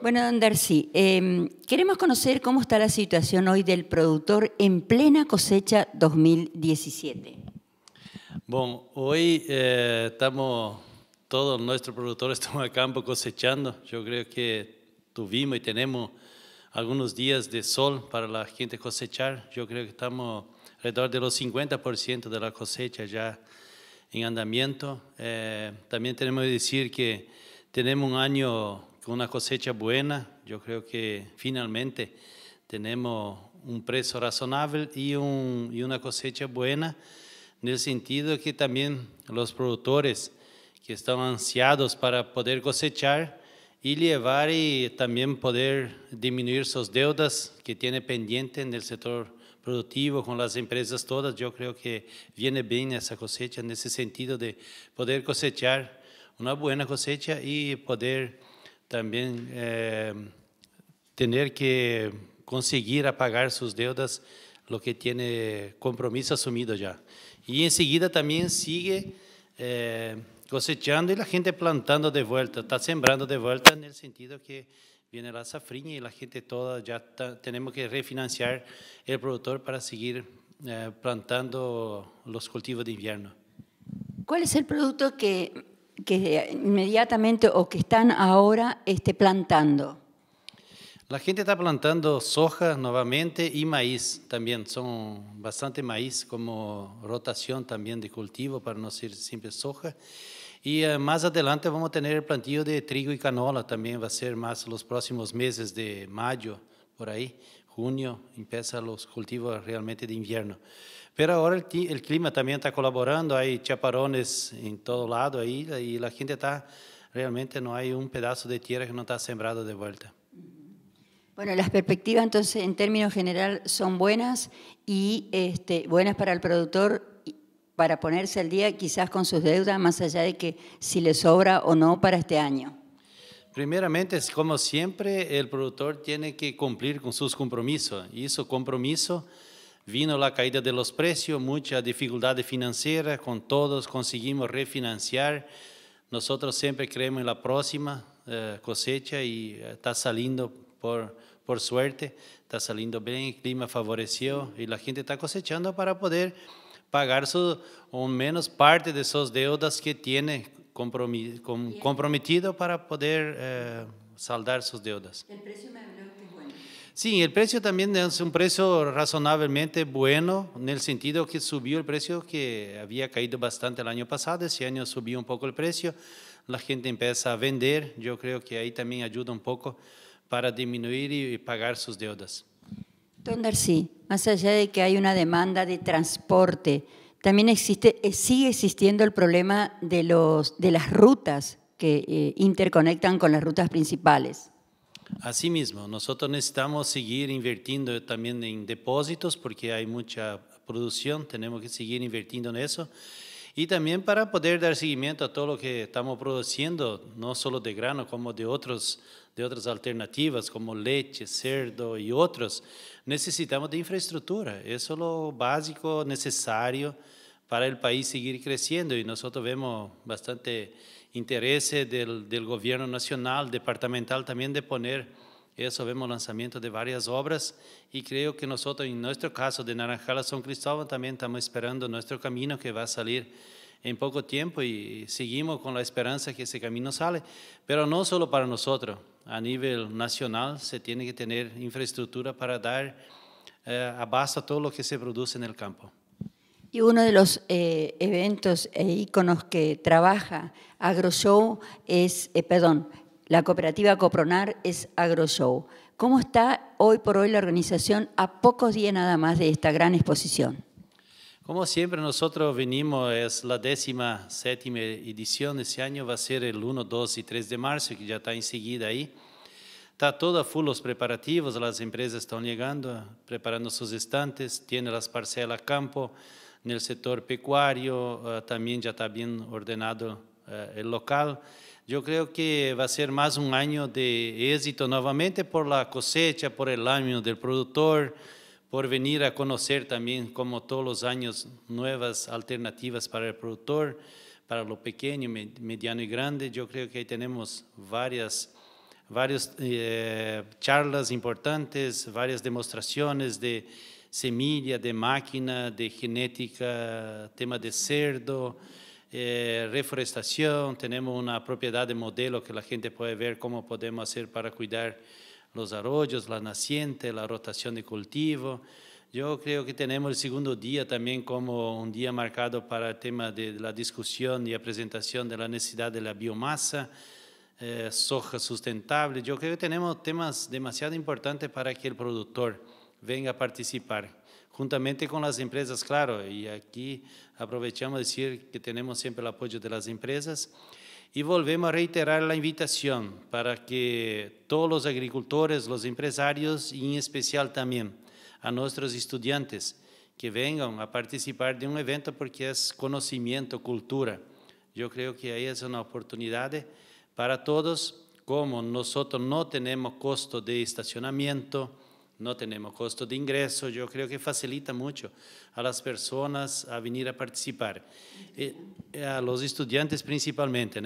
Bueno, don Darcy, em, queremos conocer cómo está la situación hoy del productor en plena cosecha 2017. Bueno, hoy eh, estamos, todos nuestros productores estamos a campo cosechando. Yo creo que tuvimos y tenemos algunos días de sol para la gente cosechar. Yo creo que estamos alrededor de los 50% de la cosecha ya en andamiento. Eh, también tenemos que decir que tenemos un año con una cosecha buena, yo creo que finalmente tenemos un precio razonable y, un, y una cosecha buena, en el sentido que también los productores que están ansiados para poder cosechar y llevar y también poder disminuir sus deudas que tiene pendiente en el sector productivo con las empresas todas. Yo creo que viene bien esa cosecha en ese sentido de poder cosechar una buena cosecha y poder también eh, tener que conseguir apagar sus deudas, lo que tiene compromiso asumido ya. Y enseguida también sigue eh, cosechando y la gente plantando de vuelta, está sembrando de vuelta en el sentido que viene la safriña y la gente toda ya tenemos que refinanciar el productor para seguir eh, plantando los cultivos de invierno. ¿Cuál es el producto que que inmediatamente o que están ahora este, plantando? La gente está plantando soja nuevamente y maíz también. Son bastante maíz como rotación también de cultivo para no ser siempre soja. Y eh, más adelante vamos a tener el plantillo de trigo y canola también, va a ser más los próximos meses de mayo, por ahí junio empiezan los cultivos realmente de invierno. Pero ahora el, clima también está colaborando, hay chaparones en todo lado ahí y la gente está, realmente no hay un pedazo de tierra que no está sembrado de vuelta. Bueno, las perspectivas entonces en términos general son buenas y este, buenas para el productor para ponerse al día quizás con sus deudas, más allá de que si le sobra o no para este año. Primeramente, como siempre, el productor tiene que cumplir con sus compromisos. Y su compromiso vino la caída de los precios, mucha dificultad financiera, con todos conseguimos refinanciar. Nosotros siempre creemos en la próxima eh, cosecha y eh, está saliendo por, por suerte, está saliendo bien, el clima favoreció y la gente está cosechando para poder pagar su, o menos parte de sus deudas que tiene comprometido para poder eh, saldar sus deudas. El precio Sí, el precio también es un precio razonablemente bueno, en el sentido que subió el precio que había caído bastante el año pasado, ese año subió un poco el precio, la gente empieza a vender, yo creo que ahí también ayuda un poco para disminuir y pagar sus deudas. Don Darcy, más allá de que hay una demanda de transporte, también existe, eh, sigue existiendo el problema de, los, de las rutas que eh, interconectan con las rutas principales. Asimismo, nosotros necesitamos seguir invirtiendo también en depósitos porque hay mucha producción, tenemos que seguir invirtiendo en eso y también para poder dar seguimiento a todo lo que estamos produciendo, no solo de grano, como de, otros, de otras alternativas, como leche, cerdo y otros. Necesitamos de infraestructura, eso es lo básico necesario para el país seguir creciendo y nosotros vemos bastante interés del, del gobierno nacional, departamental también de poner eso vemos lanzamiento de varias obras y creo que nosotros, en nuestro caso de naranjala San Cristóbal, también estamos esperando nuestro camino que va a salir en poco tiempo y seguimos con la esperanza que ese camino sale, pero no solo para nosotros, a nivel nacional se tiene que tener infraestructura para dar eh, abasto a todo lo que se produce en el campo. Y uno de los eh, eventos e íconos que trabaja AgroShow es, eh, perdón, la cooperativa Copronar es AgroShow. ¿Cómo está hoy por hoy la organización a pocos días nada más de esta gran exposición? Como siempre, nosotros venimos, es la décima séptima edición, este año va a ser el 1, 2 y 3 de marzo, que ya está enseguida ahí. Está todo a full los preparativos, las empresas están llegando, preparando sus estantes, tiene las parcelas a campo, en el sector pecuario ah, también ya está bien ordenado eh, el local. Yo creo que va a ser más un año de éxito nuevamente por la cosecha, por el año del productor, por venir a conocer también, como todos los años, nuevas alternativas para el productor, para lo pequeño, mediano y grande. Yo creo que ahí tenemos varias varias eh, charlas importantes, varias demostraciones de semilla, de máquina, de genética, tema de cerdo, eh, reforestación, tenemos una propiedad de modelo que la gente puede ver cómo podemos hacer para cuidar los arroyos, la naciente, la rotación de cultivo. Yo creo que tenemos el segundo día también como un día marcado para el tema de la discusión y presentación de la necesidad de la biomasa, eh, soja sustentable. Yo creo que tenemos temas demasiado importantes para que el productor venga a participar, juntamente con las empresas, claro, y aquí aprovechamos decir que tenemos siempre el apoyo de las empresas. Y volvemos a reiterar la invitación para que todos los agricultores, los empresarios y en especial también a nuestros estudiantes que vengan a participar de un evento porque es conocimiento, cultura. Yo creo que ahí es una oportunidad para todos, como nosotros no tenemos costo de estacionamiento, no tenemos costo de ingreso, yo creo que facilita mucho a las personas a venir a participar, eh, eh, a los estudiantes principalmente.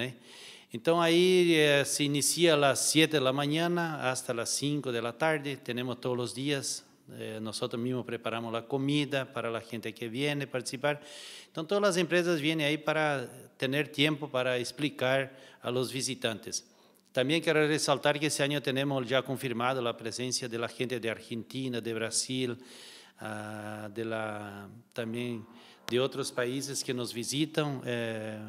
Entonces ahí eh, se inicia a las 7 de la mañana hasta las 5 de la tarde, tenemos todos los días, nosotros mismos preparamos la comida para la gente que viene a participar. Entonces todas las empresas vienen ahí para tener tiempo para explicar a los visitantes. También quiero resaltar que este año tenemos ya confirmado la presencia de la gente de Argentina, de Brasil, ah, también de otros países que nos visitan. Eh,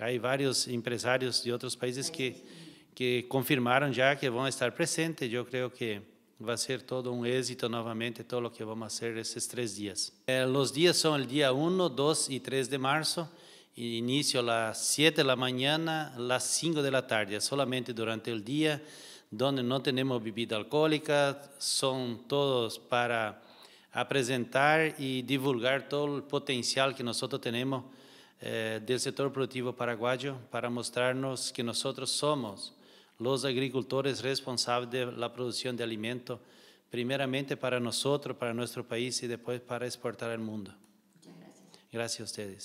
hay varios empresarios de otros países que, confirmaron ya que van a estar presentes. Yo creo que va a ser todo un éxito nuevamente todo lo que vamos a hacer estos tres días. Eh, los días son el día 1, 2 y 3 de marzo inicio a las 7 de la mañana, a las 5 de la tarde, solamente durante el día, donde no tenemos bebida alcohólica, son todos para presentar y divulgar todo el potencial que nosotros tenemos eh, del sector productivo paraguayo para mostrarnos que nosotros somos los agricultores responsables de la producción de alimento, primeramente para nosotros, para nuestro país y después para exportar al mundo. gracias. Gracias a ustedes.